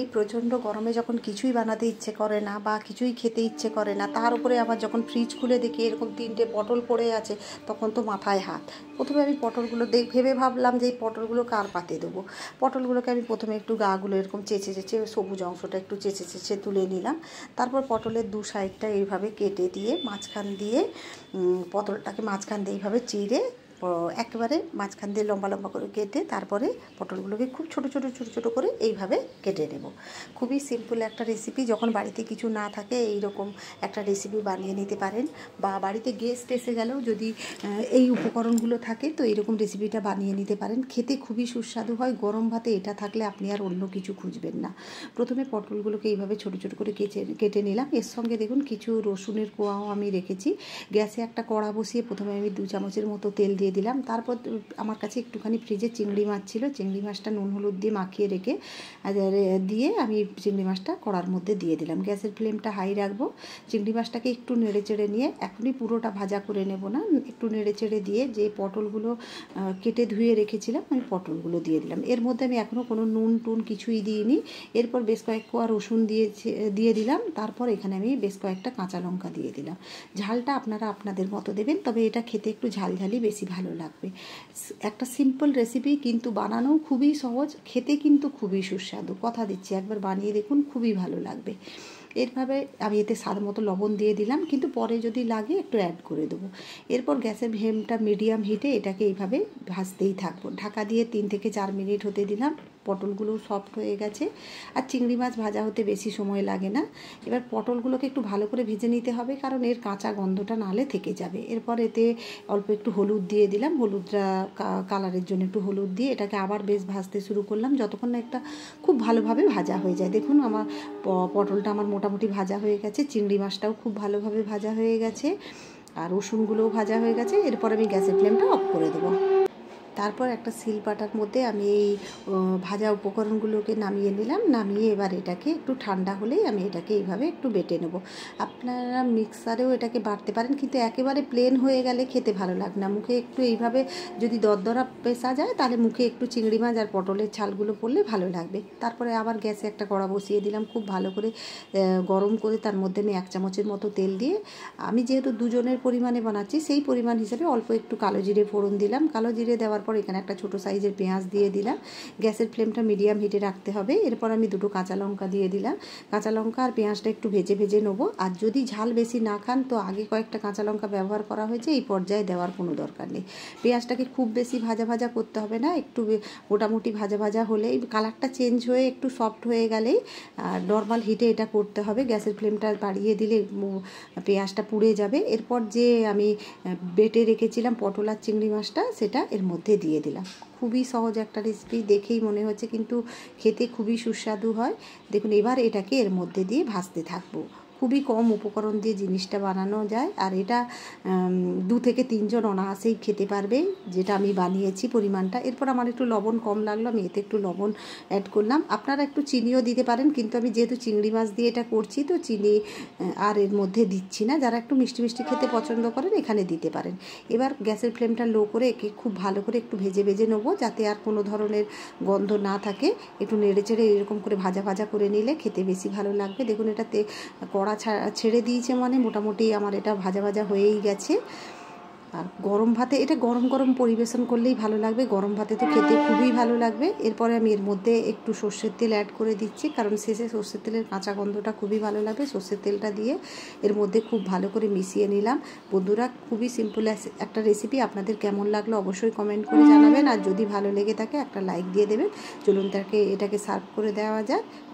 এই প্রচণ্ড গরমে যখন কিছুই বানাতে ইচ্ছে করে না বা কিছুই খেতে ইচ্ছে করে না তার উপরে আবার যখন ফ্রিজ খুলে দেখি এরকম তিনটে পটল পড়ে আছে তখন তো মাথায় হাত প্রথমে আমি পটলগুলো দেখ ভেবে ভাবলাম যে এই পটলগুলো কার পাতে দেবো পটলগুলোকে আমি প্রথমে একটু গাগুলো এরকম চেঁচে চেঁচে সবুজ অংশটা একটু চেঁচে চেঁচে তুলে নিলাম তারপর পটলের দু সাইডটা এইভাবে কেটে দিয়ে মাঝখান দিয়ে পটলটাকে মাঝখান দিয়ে এইভাবে চিড়ে একেবারে মাঝখান দিয়ে লম্বা লম্বা করে কেটে তারপরে পটলগুলোকে খুব ছোট ছোট ছোট ছোট করে এইভাবে কেটে নেব খুবই সিম্পল একটা রেসিপি যখন বাড়িতে কিছু না থাকে এই রকম একটা রেসিপি বানিয়ে নিতে পারেন বা বাড়িতে গেস্ট এসে গেলেও যদি এই উপকরণগুলো থাকে তো এরকম রেসিপিটা বানিয়ে নিতে পারেন খেতে খুবই সুস্বাদু হয় গরম ভাতে এটা থাকলে আপনি আর অন্য কিছু খুঁজবেন না প্রথমে পটলগুলোকে এইভাবে ছোট ছোট করে কেটে কেটে নিলাম এর সঙ্গে দেখুন কিছু রসুনের কোয়াও আমি রেখেছি গ্যাসে একটা কড়া বসিয়ে প্রথমে আমি দু চামচের মতো তেল দিই দিয়ে দিলাম তারপর আমার কাছে একটুখানি ফ্রিজে চিংড়ি মাছ ছিল চিংড়ি মাছটা নুন হলুদ দিয়ে মাখিয়ে রেখে দিয়ে আমি চিংড়ি মাছটা কড়ার মধ্যে দিয়ে দিলাম গ্যাসের ফ্লেমটা হাই রাখবো চিংড়ি মাছটাকে একটু নেড়ে চেড়ে নিয়ে এখনই পুরোটা ভাজা করে নেব না একটু নেড়ে চেড়ে দিয়ে যে পটলগুলো কেটে ধুয়ে রেখেছিলাম আমি পটলগুলো দিয়ে দিলাম এর মধ্যে আমি এখনও কোনো নুন টুন কিছুই দিইনি এরপর বেশ কয়েক কোয়া রসুন দিয়েছে দিয়ে দিলাম তারপর এখানে আমি বেশ কয়েকটা কাঁচা লঙ্কা দিয়ে দিলাম ঝালটা আপনারা আপনাদের মতো দেবেন তবে এটা খেতে একটু ঝালঝালি বেশি ভালো লাগবে একটা সিম্পল রেসিপি কিন্তু বানানো খুবই সহজ খেতে কিন্তু খুবই সুস্বাদু কথা দিচ্ছি একবার বানিয়ে দেখুন খুবই ভালো লাগবে এরভাবে আমি এতে স্বাদ মতো লবণ দিয়ে দিলাম কিন্তু পরে যদি লাগে একটু অ্যাড করে দেবো এরপর গ্যাসের ভেমটা মিডিয়াম হিটে এটাকে এইভাবে ভাজতেই থাকবো ঢাকা দিয়ে তিন থেকে চার মিনিট হতে দিলাম পটলগুলোও সফট হয়ে গেছে আর চিংড়ি মাছ ভাজা হতে বেশি সময় লাগে না এবার পটলগুলোকে একটু ভালো করে ভেজে নিতে হবে কারণ এর কাঁচা গন্ধটা নালে থেকে যাবে এরপর এতে অল্প একটু হলুদ দিয়ে দিলাম হলুদটা কালারের জন্য একটু হলুদ দিয়ে এটাকে আবার বেশ ভাজতে শুরু করলাম যতক্ষণ না একটা খুব ভালোভাবে ভাজা হয়ে যায় দেখুন আমার পটলটা আমার মোটামুটি ভাজা হয়ে গেছে চিংড়ি মাছটাও খুব ভালোভাবে ভাজা হয়ে গেছে আর রসুনগুলোও ভাজা হয়ে গেছে এরপর আমি গ্যাসের ফ্লেমটা অফ করে দেবো তারপর একটা সিল পাটার মধ্যে আমি এই ভাজা উপকরণগুলোকে নামিয়ে নিলাম নামিয়ে এবার এটাকে একটু ঠান্ডা হলেই আমি এটাকে এইভাবে একটু বেটে নেব আপনারা মিক্সারেও এটাকে বাটতে পারেন কিন্তু একেবারে প্লেন হয়ে গেলে খেতে ভালো লাগে না মুখে একটু এইভাবে যদি দরদরা পেশা যায় তাহলে মুখে একটু চিংড়ি মাছ আর পটলের ছালগুলো পড়লে ভালো লাগবে তারপরে আবার গ্যাসে একটা কড়া বসিয়ে দিলাম খুব ভালো করে গরম করে তার মধ্যে আমি এক চামচের মতো তেল দিয়ে আমি যেহেতু দুজনের পরিমাণে বানাচ্ছি সেই পরিমাণ হিসেবে অল্প একটু কালো জিরে ফোড়ন দিলাম কালো জিরে দেওয়ার পর এখানে একটা ছোট সাইজের পেঁয়াজ দিয়ে দিলাম গ্যাসের ফ্লেমটা মিডিয়াম হিটে রাখতে হবে এরপর আমি দুটো কাঁচা লঙ্কা দিয়ে দিলাম কাঁচা লঙ্কা আর পেঁয়াজটা একটু ভেজে ভেজে নেবো আর যদি ঝাল বেশি না খান তো আগে কয়েকটা কাঁচা লঙ্কা ব্যবহার করা হয়েছে এই পর্যায়ে দেওয়ার কোনো দরকার নেই পেঁয়াজটাকে খুব বেশি ভাজা ভাজা করতে হবে না একটু মোটামুটি ভাজা ভাজা হলেই কালারটা চেঞ্জ হয়ে একটু সফট হয়ে গেলেই আর নর্মাল হিটে এটা করতে হবে গ্যাসের ফ্লেমটা বাড়িয়ে দিলে পেঁয়াজটা পুড়ে যাবে এরপর যে আমি বেটে রেখেছিলাম পটলার আর চিংড়ি মাছটা সেটা এর মধ্যে ভেজে দিয়ে দিলাম খুবই সহজ একটা রেসিপি দেখেই মনে হচ্ছে কিন্তু খেতে খুবই সুস্বাদু হয় দেখুন এবার এটাকে এর মধ্যে দিয়ে ভাজতে থাকবো খুবই কম উপকরণ দিয়ে জিনিসটা বানানো যায় আর এটা দু থেকে তিনজন অনায়াসেই খেতে পারবে যেটা আমি বানিয়েছি পরিমাণটা এরপর আমার একটু লবণ কম লাগলো আমি এতে একটু লবণ অ্যাড করলাম আপনারা একটু চিনিও দিতে পারেন কিন্তু আমি যেহেতু চিংড়ি মাছ দিয়ে এটা করছি তো চিনি আর এর মধ্যে দিচ্ছি না যারা একটু মিষ্টি মিষ্টি খেতে পছন্দ করেন এখানে দিতে পারেন এবার গ্যাসের ফ্লেমটা লো করে একে খুব ভালো করে একটু ভেজে ভেজে নেবো যাতে আর কোনো ধরনের গন্ধ না থাকে একটু নেড়ে চেড়ে এরকম করে ভাজা ভাজা করে নিলে খেতে বেশি ভালো লাগবে দেখুন এটাতে কড়া ছেড়ে দিয়েছে মানে মোটামুটি আমার এটা ভাজা ভাজা হয়েই গেছে আর গরম ভাতে এটা গরম গরম পরিবেশন করলেই ভালো লাগবে গরম ভাতে তো খেতে খুবই ভালো লাগবে এরপরে আমি এর মধ্যে একটু সর্ষের তেল অ্যাড করে দিচ্ছি কারণ শেষে সর্ষের তেলের কাঁচা গন্ধটা খুবই ভালো লাগবে সর্ষের তেলটা দিয়ে এর মধ্যে খুব ভালো করে মিশিয়ে নিলাম বন্ধুরা খুবই সিম্পল একটা রেসিপি আপনাদের কেমন লাগলো অবশ্যই কমেন্ট করে জানাবেন আর যদি ভালো লেগে থাকে একটা লাইক দিয়ে দেবেন চলুন তাকে এটাকে সার্ভ করে দেওয়া যাক